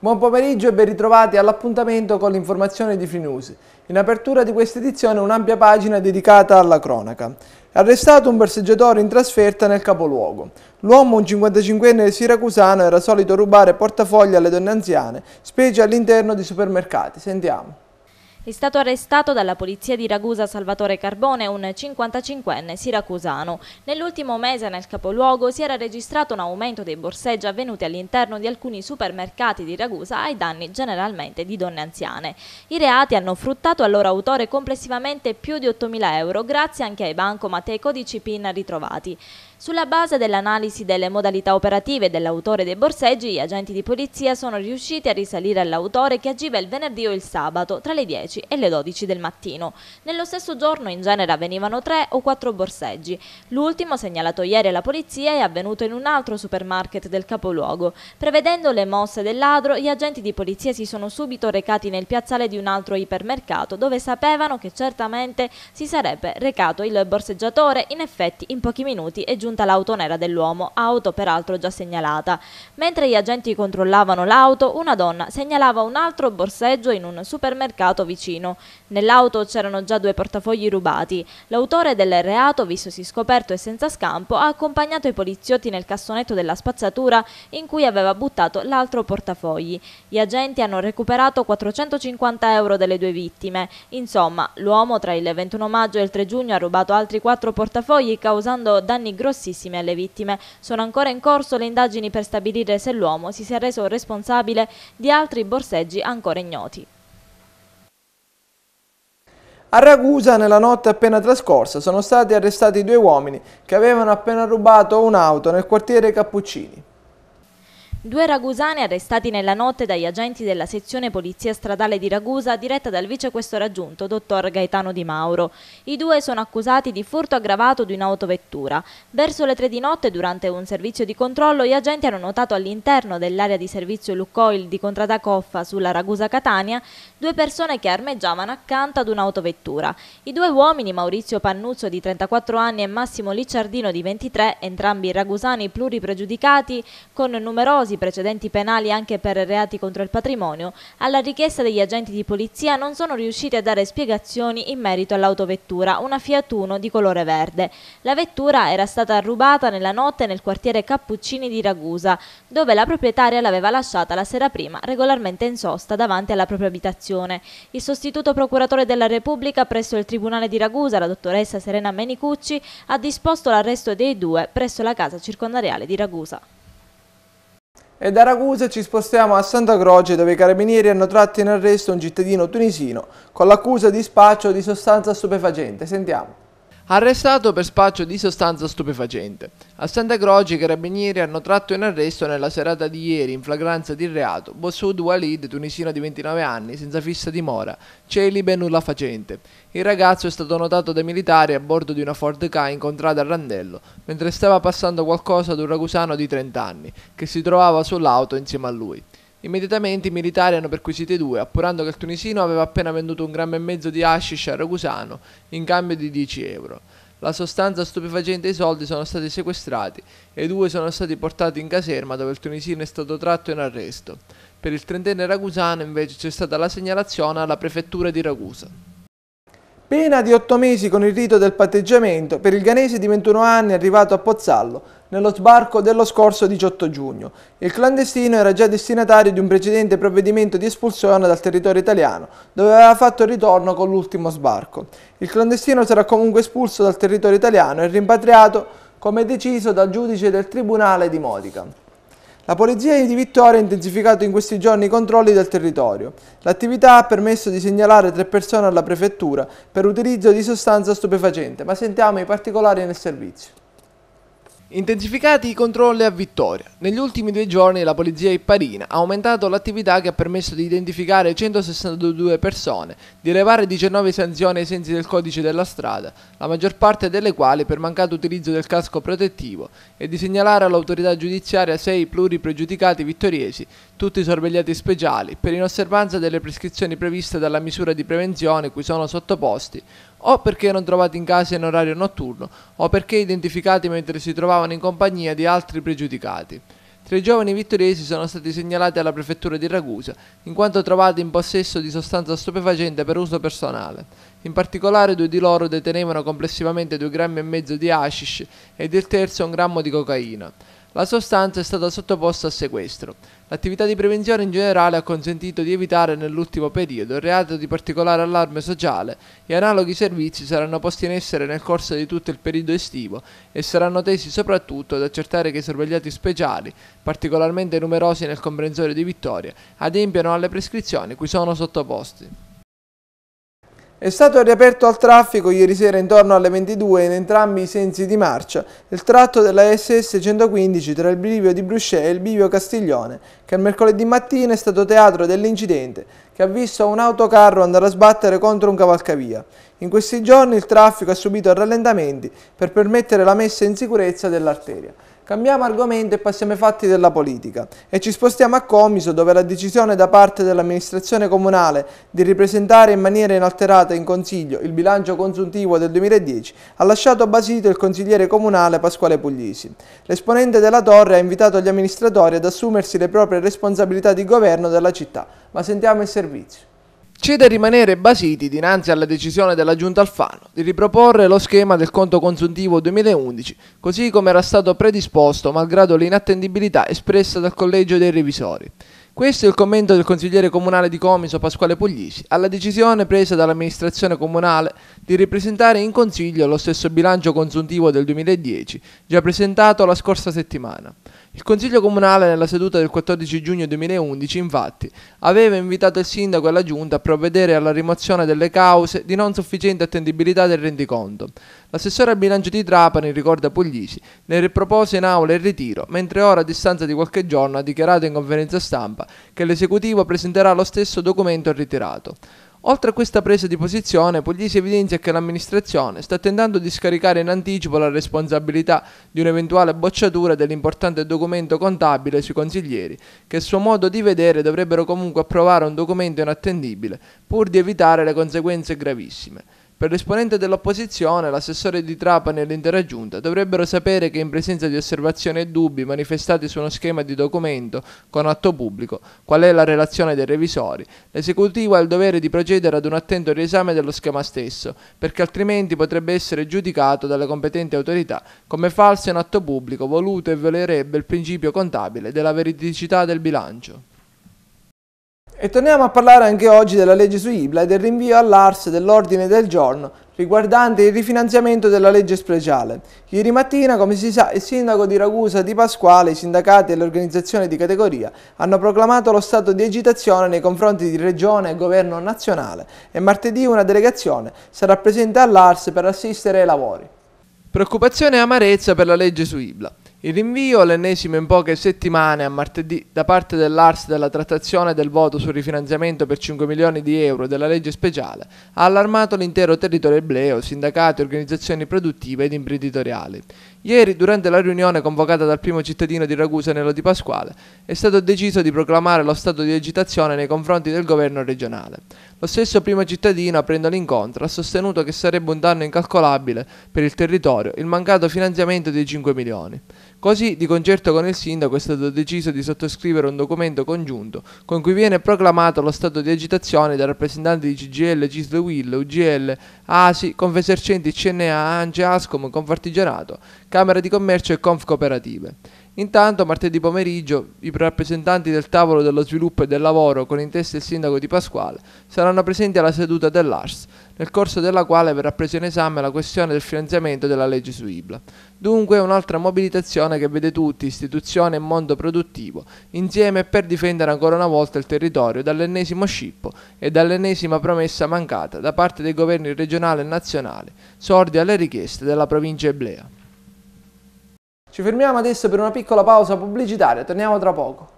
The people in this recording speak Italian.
Buon pomeriggio e ben ritrovati all'appuntamento con l'informazione di Frinews. In apertura di questa edizione un'ampia pagina dedicata alla cronaca. Arrestato un borseggiatore in trasferta nel capoluogo. L'uomo, un 55enne siracusano, era solito rubare portafogli alle donne anziane, specie all'interno di supermercati. Sentiamo. È stato arrestato dalla polizia di Ragusa Salvatore Carbone, un 55enne siracusano. Nell'ultimo mese nel capoluogo si era registrato un aumento dei borseggi avvenuti all'interno di alcuni supermercati di Ragusa ai danni generalmente di donne anziane. I reati hanno fruttato al loro autore complessivamente più di 8.000 euro grazie anche ai bancomat e codici PIN ritrovati. Sulla base dell'analisi delle modalità operative dell'autore dei borseggi, gli agenti di polizia sono riusciti a risalire all'autore che agiva il venerdì o il sabato tra le 10 10 e le 12 del mattino. Nello stesso giorno in genere avvenivano 3 o 4 borseggi. L'ultimo, segnalato ieri alla polizia, è avvenuto in un altro supermarket del capoluogo. Prevedendo le mosse del ladro, gli agenti di polizia si sono subito recati nel piazzale di un altro ipermercato dove sapevano che certamente si sarebbe recato il borseggiatore. In effetti in pochi minuti è giunta l'auto nera dell'uomo, auto peraltro già segnalata. Mentre gli agenti controllavano l'auto, una donna segnalava un altro borseggio in un supermercato vicino vicino. Nell'auto c'erano già due portafogli rubati. L'autore del reato, vistosi scoperto e senza scampo, ha accompagnato i poliziotti nel cassonetto della spazzatura in cui aveva buttato l'altro portafogli. Gli agenti hanno recuperato 450 euro delle due vittime. Insomma, l'uomo tra il 21 maggio e il 3 giugno ha rubato altri quattro portafogli causando danni grossissimi alle vittime. Sono ancora in corso le indagini per stabilire se l'uomo si sia reso responsabile di altri borseggi ancora ignoti. A Ragusa, nella notte appena trascorsa, sono stati arrestati due uomini che avevano appena rubato un'auto nel quartiere Cappuccini. Due ragusani arrestati nella notte dagli agenti della sezione Polizia Stradale di Ragusa diretta dal vicequestore aggiunto, dottor Gaetano Di Mauro. I due sono accusati di furto aggravato di un'autovettura. Verso le tre di notte, durante un servizio di controllo, gli agenti hanno notato all'interno dell'area di servizio Lucoil di Contrada Coffa sulla Ragusa Catania due persone che armeggiavano accanto ad un'autovettura. I due uomini, Maurizio Pannuzzo di 34 anni e Massimo Licciardino di 23, entrambi ragusani pluripregiudicati, con numerosi precedenti penali anche per reati contro il patrimonio, alla richiesta degli agenti di polizia non sono riusciti a dare spiegazioni in merito all'autovettura, una Fiat Uno di colore verde. La vettura era stata rubata nella notte nel quartiere Cappuccini di Ragusa, dove la proprietaria l'aveva lasciata la sera prima regolarmente in sosta davanti alla propria abitazione Cassazione. Il sostituto procuratore della Repubblica presso il Tribunale di Ragusa, la dottoressa Serena Menicucci, ha disposto l'arresto dei due presso la casa circondariale di Ragusa. E da Ragusa ci spostiamo a Santa Croce dove i carabinieri hanno tratto in arresto un cittadino tunisino con l'accusa di spaccio di sostanza stupefacente. Sentiamo arrestato per spaccio di sostanza stupefacente. A Santa Croce i carabinieri hanno tratto in arresto nella serata di ieri in flagranza di reato Bossoud Walid, tunisino di 29 anni, senza fissa dimora, celibe e nulla facente. Il ragazzo è stato notato dai militari a bordo di una Ford K incontrata a Randello, mentre stava passando qualcosa ad un ragusano di 30 anni, che si trovava sull'auto insieme a lui. Immediatamente i militari hanno perquisito i due, appurando che il tunisino aveva appena venduto un grammo e mezzo di hashish a Rogusano in cambio di 10 euro. La sostanza stupefacente e i soldi sono stati sequestrati e i due sono stati portati in caserma dove il tunisino è stato tratto in arresto. Per il trentenne ragusano invece c'è stata la segnalazione alla prefettura di Ragusa. Pena di 8 mesi con il rito del patteggiamento per il ganese di 21 anni arrivato a Pozzallo nello sbarco dello scorso 18 giugno. Il clandestino era già destinatario di un precedente provvedimento di espulsione dal territorio italiano, dove aveva fatto il ritorno con l'ultimo sbarco. Il clandestino sarà comunque espulso dal territorio italiano e rimpatriato come deciso dal giudice del Tribunale di Modica. La Polizia di Vittoria ha intensificato in questi giorni i controlli del territorio. L'attività ha permesso di segnalare tre persone alla prefettura per utilizzo di sostanza stupefacente, ma sentiamo i particolari nel servizio. Intensificati i controlli a Vittoria. Negli ultimi due giorni la polizia ipparina ha aumentato l'attività che ha permesso di identificare 162 persone, di elevare 19 sanzioni ai sensi del codice della strada, la maggior parte delle quali per mancato utilizzo del casco protettivo, e di segnalare all'autorità giudiziaria 6 pluripregiudicati vittoriesi, tutti sorvegliati speciali, per inosservanza delle prescrizioni previste dalla misura di prevenzione cui sono sottoposti o perché erano trovati in casa in orario notturno o perché identificati mentre si trovavano in compagnia di altri pregiudicati. Tre giovani vittoriesi sono stati segnalati alla prefettura di Ragusa in quanto trovati in possesso di sostanza stupefacente per uso personale. In particolare due di loro detenevano complessivamente due grammi e mezzo di hashish ed il terzo un grammo di cocaina. La sostanza è stata sottoposta a sequestro. L'attività di prevenzione in generale ha consentito di evitare nell'ultimo periodo il reato di particolare allarme sociale e analoghi servizi saranno posti in essere nel corso di tutto il periodo estivo e saranno tesi soprattutto ad accertare che i sorvegliati speciali, particolarmente numerosi nel comprensorio di Vittoria, adempiano alle prescrizioni cui sono sottoposti. È stato riaperto al traffico ieri sera intorno alle 22 in entrambi i sensi di marcia il tratto della SS 115 tra il bivio di Bruxelles e il bivio Castiglione, che il mercoledì mattina è stato teatro dell'incidente che ha visto un autocarro andare a sbattere contro un cavalcavia. In questi giorni il traffico ha subito rallentamenti per permettere la messa in sicurezza dell'arteria. Cambiamo argomento e passiamo ai fatti della politica e ci spostiamo a Comiso dove la decisione da parte dell'amministrazione comunale di ripresentare in maniera inalterata in Consiglio il bilancio consuntivo del 2010 ha lasciato basito il consigliere comunale Pasquale Puglisi. L'esponente della Torre ha invitato gli amministratori ad assumersi le proprie responsabilità di governo della città, ma sentiamo il servizio. C'è da rimanere basiti dinanzi alla decisione della Giunta Alfano di riproporre lo schema del conto consuntivo 2011, così come era stato predisposto malgrado l'inattendibilità espressa dal Collegio dei Revisori. Questo è il commento del consigliere comunale di Comiso Pasquale Puglisi alla decisione presa dall'amministrazione comunale di ripresentare in consiglio lo stesso bilancio consuntivo del 2010, già presentato la scorsa settimana. Il Consiglio Comunale nella seduta del 14 giugno 2011 infatti aveva invitato il Sindaco e la Giunta a provvedere alla rimozione delle cause di non sufficiente attendibilità del rendiconto. L'assessore al bilancio di Trapani, ricorda Puglisi, ne ripropose in aula il ritiro, mentre ora a distanza di qualche giorno ha dichiarato in conferenza stampa che l'esecutivo presenterà lo stesso documento ritirato. Oltre a questa presa di posizione, Puglisi evidenzia che l'amministrazione sta tentando di scaricare in anticipo la responsabilità di un'eventuale bocciatura dell'importante documento contabile sui consiglieri, che a suo modo di vedere dovrebbero comunque approvare un documento inattendibile, pur di evitare le conseguenze gravissime. Per l'esponente dell'opposizione, l'assessore di Trapani e l'intera giunta dovrebbero sapere che in presenza di osservazioni e dubbi manifestati su uno schema di documento con atto pubblico, qual è la relazione dei revisori, l'esecutivo ha il dovere di procedere ad un attento riesame dello schema stesso, perché altrimenti potrebbe essere giudicato dalle competenti autorità come falso in atto pubblico voluto e violerebbe il principio contabile della veridicità del bilancio. E torniamo a parlare anche oggi della legge su Ibla e del rinvio all'ARS dell'ordine del giorno riguardante il rifinanziamento della legge speciale. Ieri mattina, come si sa, il sindaco di Ragusa Di Pasquale, i sindacati e le organizzazioni di categoria hanno proclamato lo stato di agitazione nei confronti di Regione e Governo nazionale e martedì una delegazione sarà presente all'ARS per assistere ai lavori. Preoccupazione e amarezza per la legge su Ibla. Il rinvio all'ennesimo in poche settimane a martedì da parte dell'ARS della trattazione del voto sul rifinanziamento per 5 milioni di euro della legge speciale ha allarmato l'intero territorio ebleo, sindacati, organizzazioni produttive ed imprenditoriali. Ieri, durante la riunione convocata dal primo cittadino di Ragusa Nero Di Pasquale, è stato deciso di proclamare lo stato di agitazione nei confronti del governo regionale. Lo stesso primo cittadino, aprendo l'incontro, ha sostenuto che sarebbe un danno incalcolabile per il territorio il mancato finanziamento dei 5 milioni. Così, di concerto con il sindaco, è stato deciso di sottoscrivere un documento congiunto con cui viene proclamato lo stato di agitazione dai rappresentanti di CGL, Cisle Will, UGL, ASI, Confesercenti, CNA, ANGE, ASCOM, Confartigianato, Camera di Commercio e Conf Cooperative. Intanto, martedì pomeriggio, i rappresentanti del tavolo dello sviluppo e del lavoro, con in testa il sindaco di Pasquale, saranno presenti alla seduta dell'ARS nel corso della quale verrà presa in esame la questione del finanziamento della legge su IBLA. Dunque un'altra mobilitazione che vede tutti, istituzione e mondo produttivo, insieme per difendere ancora una volta il territorio dall'ennesimo scippo e dall'ennesima promessa mancata da parte dei governi regionale e nazionale, sordi alle richieste della provincia eblea. Ci fermiamo adesso per una piccola pausa pubblicitaria, torniamo tra poco.